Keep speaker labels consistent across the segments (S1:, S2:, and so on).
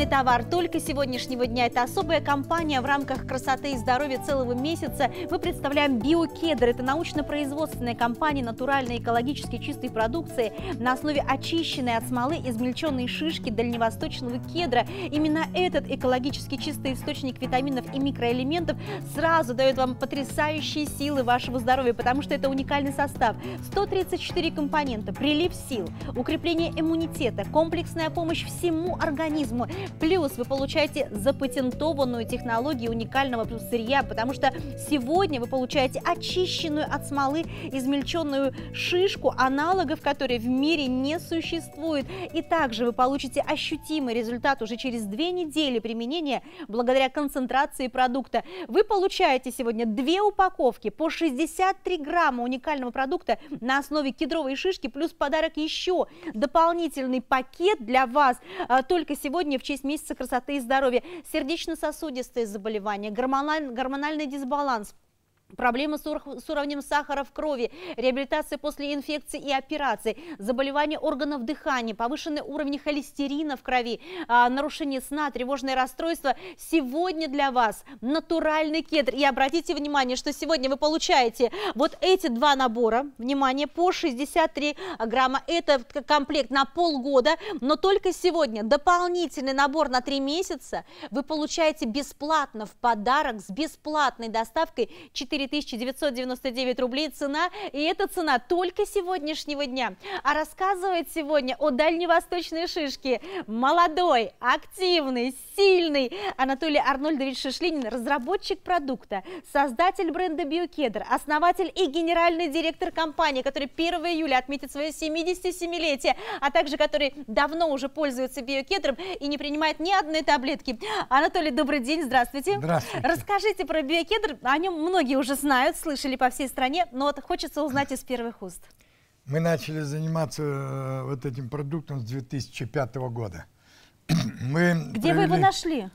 S1: Модный товар только сегодняшнего дня. Это особая компания в рамках красоты и здоровья целого месяца. Мы представляем биокедр. Это научно-производственная компания натуральной экологически чистой продукции на основе очищенной от смолы измельченной шишки дальневосточного кедра. Именно этот экологически чистый источник витаминов и микроэлементов сразу дает вам потрясающие силы вашего здоровья, потому что это уникальный состав. 134 компонента, прилив сил, укрепление иммунитета, комплексная помощь всему организму. Плюс вы получаете запатентованную технологию уникального сырья, потому что сегодня вы получаете очищенную от смолы измельченную шишку, аналогов которой в мире не существует. И также вы получите ощутимый результат уже через две недели применения благодаря концентрации продукта. Вы получаете сегодня две упаковки по 63 грамма уникального продукта на основе кедровой шишки, плюс подарок еще дополнительный пакет для вас а, только сегодня в честь есть месяцы красоты и здоровья, сердечно-сосудистые заболевания, гормональный дисбаланс, Проблемы с, уровнем сахара в крови, реабилитация после инфекции и операции, заболевания органов дыхания, повышенный уровень холестерина в крови, а, нарушение сна, тревожные расстройства. Сегодня для вас натуральный кедр. И обратите внимание, что сегодня вы получаете вот эти два набора, внимание, по 63 грамма. Это комплект на полгода, но только сегодня дополнительный набор на 3 месяца вы получаете бесплатно в подарок с бесплатной доставкой 4 4999 рублей цена, и эта цена только сегодняшнего дня. А рассказывает сегодня о дальневосточной шишке. Молодой, активный, сильный Анатолий Арнольдович Шишлинин, разработчик продукта, создатель бренда «Биокедр», основатель и генеральный директор компании, который 1 июля отметит свое 77-летие, а также который давно уже пользуется «Биокедром» и не принимает ни одной таблетки. Анатолий, добрый день, здравствуйте. Здравствуйте. Расскажите про «Биокедр», о нем многие уже уже знают, слышали по всей стране, но вот хочется узнать из первых уст.
S2: Мы начали заниматься э, вот этим продуктом с 2005 года. Мы Где вы его нашли?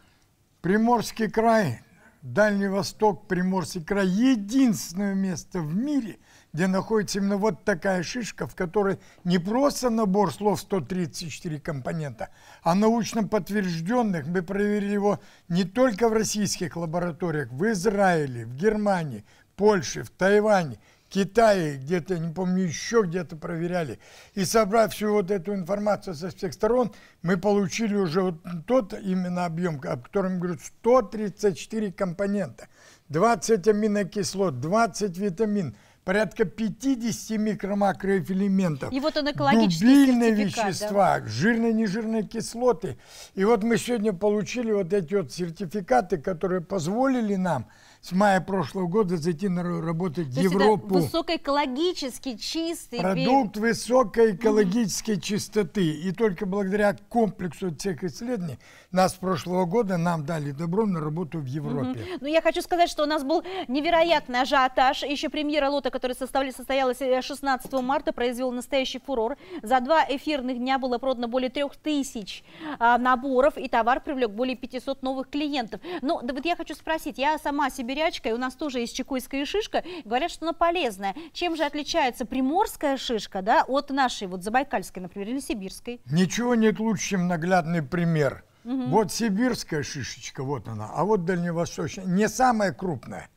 S2: Приморский край, Дальний Восток, Приморский край. Единственное место в мире, где находится именно вот такая шишка, в которой не просто набор слов 134 компонента, а научно подтвержденных. Мы проверили его не только в российских лабораториях, в Израиле, в Германии, Польше, в Тайване, Китае, где-то, не помню, еще где-то проверяли. И собрав всю вот эту информацию со всех сторон, мы получили уже вот тот именно объем, о котором говорю, 134 компонента, 20 аминокислот, 20 витамин – порядка 50 микро-макроэлементов. И вот
S1: он экологический Дубильные вещества,
S2: да? жирно-нежирные кислоты. И вот мы сегодня получили вот эти вот сертификаты, которые позволили нам с мая прошлого года зайти на работу в Европу. Это
S1: высокоэкологически чистый продукт
S2: высокоэкологической mm чистоты. И только благодаря комплексу всех исследований нас с прошлого года нам дали добро на работу в Европе. mm
S1: Ну я хочу сказать, что у нас был невероятный ажиотаж. Еще премьера лота, которая составили, состоялась 16 э, марта, произвел настоящий фурор. За два эфирных дня было продано более трех тысяч а, наборов, и товар привлек более 500 новых клиентов. ну да, вот я хочу спросить, я сама себе сибирячка, и у нас тоже есть чекуйская шишка. Говорят, что она полезная. Чем же отличается приморская шишка да, от нашей, вот забайкальской, например, или сибирской?
S2: Ничего нет лучше, чем наглядный пример. Угу. Вот сибирская шишечка, вот она, а вот дальневосточная, не самая крупная.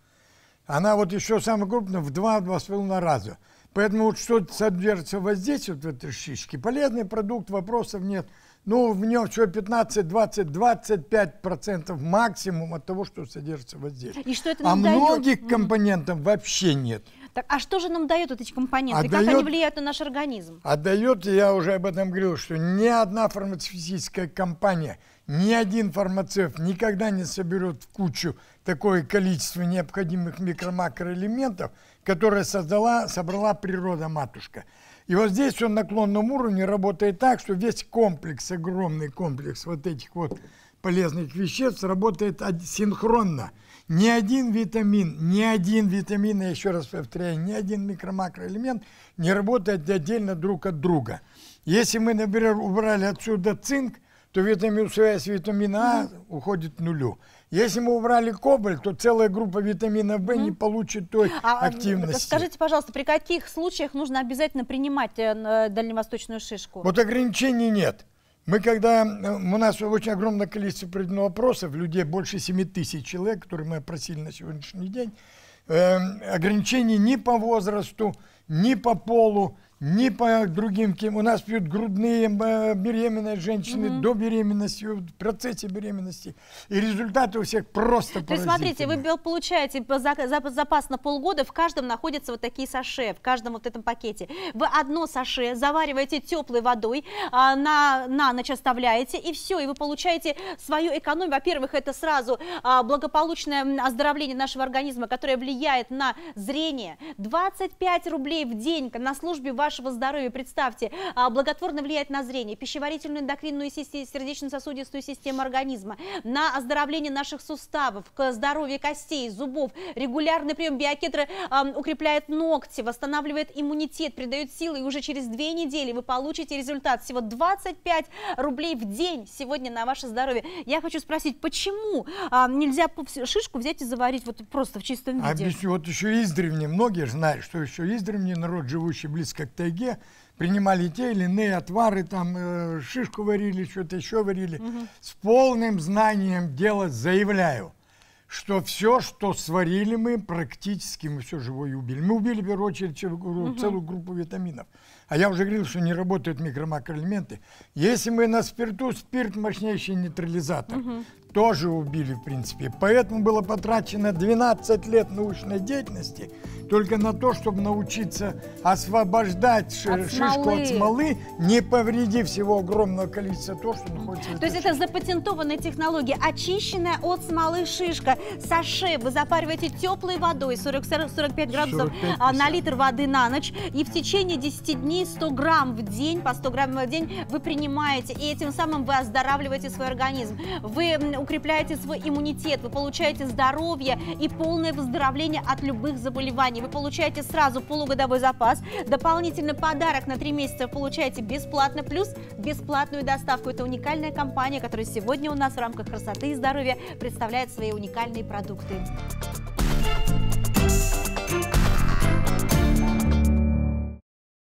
S2: Она вот еще самая крупная в два-два с половиной раза. Поэтому вот что содержится вот здесь, вот в этой шишке, полезный продукт, вопросов нет – ну, в нем всего 15, 20, 25 процентов максимум от того, что содержится вот здесь.
S1: И что это а нам а дает? многих
S2: компонентов вообще нет.
S1: Так, а что же нам дают вот эти компоненты? А как они влияют на наш организм?
S2: Отдает, я уже об этом говорил, что ни одна фармацевтическая компания, ни один фармацевт никогда не соберет в кучу такое количество необходимых микро-макроэлементов, которое создала, собрала природа-матушка. И вот здесь он на наклонном уровне работает так, что весь комплекс, огромный комплекс вот этих вот полезных веществ работает синхронно. Ни один витамин, ни один витамин, я еще раз повторяю, ни один микро-макроэлемент не работает отдельно друг от друга. Если мы, например, убрали отсюда цинк, то витамин С, витамина А уходит к нулю. Если мы убрали кобальт, то целая группа витамина В не получит той а, а, активности.
S1: Скажите, пожалуйста, при каких случаях нужно обязательно принимать э, э, дальневосточную шишку? Вот
S2: ограничений нет. Мы когда, э, у нас очень огромное количество проведено опросов, людей больше 7 тысяч человек, которые мы опросили на сегодняшний день, э, ограничений ни по возрасту, ни по полу, не по другим кем. У нас пьют грудные э, беременные женщины угу. до беременности, в процессе беременности. И результаты у всех просто То есть смотрите,
S1: вы получаете запас на полгода, в каждом находятся вот такие саше, в каждом вот этом пакете. Вы одно саше завариваете теплой водой, а, на, на ночь оставляете, и все, и вы получаете свою экономию. Во-первых, это сразу а, благополучное оздоровление нашего организма, которое влияет на зрение. 25 рублей в день на службе вашего вашего здоровья. Представьте, а, благотворно влияет на зрение, пищеварительную, эндокринную систему, сердечно-сосудистую систему организма, на оздоровление наших суставов, к здоровью костей, зубов. Регулярный прием биокетра укрепляет ногти, восстанавливает иммунитет, придает силы, и уже через две недели вы получите результат. Всего 25 рублей в день сегодня на ваше здоровье. Я хочу спросить, почему а, нельзя шишку взять и заварить вот просто в чистом виде? Объясню,
S2: вот еще издревне многие знают, что еще издревне народ, живущий близко к тайге, принимали те или иные отвары, там э, шишку варили, что-то еще варили. Угу. С полным знанием дела заявляю, что все, что сварили мы, практически мы все живое убили. Мы убили, в первую очередь, целую группу витаминов. А я уже говорил, что не работают микро-макроэлементы. Если мы на спирту, спирт мощнейший нейтрализатор. Угу. Тоже убили, в принципе. Поэтому было потрачено 12 лет научной деятельности только на то, чтобы научиться освобождать от шишку смолы. от смолы, не повредив всего огромного количества того, что находится. То есть
S1: это запатентованная технология, очищенная от смолы шишка. Саше вы запариваете теплой водой 40-45 градусов 45 а, на литр воды на ночь и в течение 10 дней 100 грамм в день, по 100 грамм в день вы принимаете, и этим самым вы оздоравливаете свой организм, вы укрепляете свой иммунитет, вы получаете здоровье и полное выздоровление от любых заболеваний. Вы получаете сразу полугодовой запас, дополнительный подарок на 3 месяца вы получаете бесплатно, плюс бесплатную доставку. Это уникальная компания, которая сегодня у нас в рамках красоты и здоровья представляет свои уникальные продукты.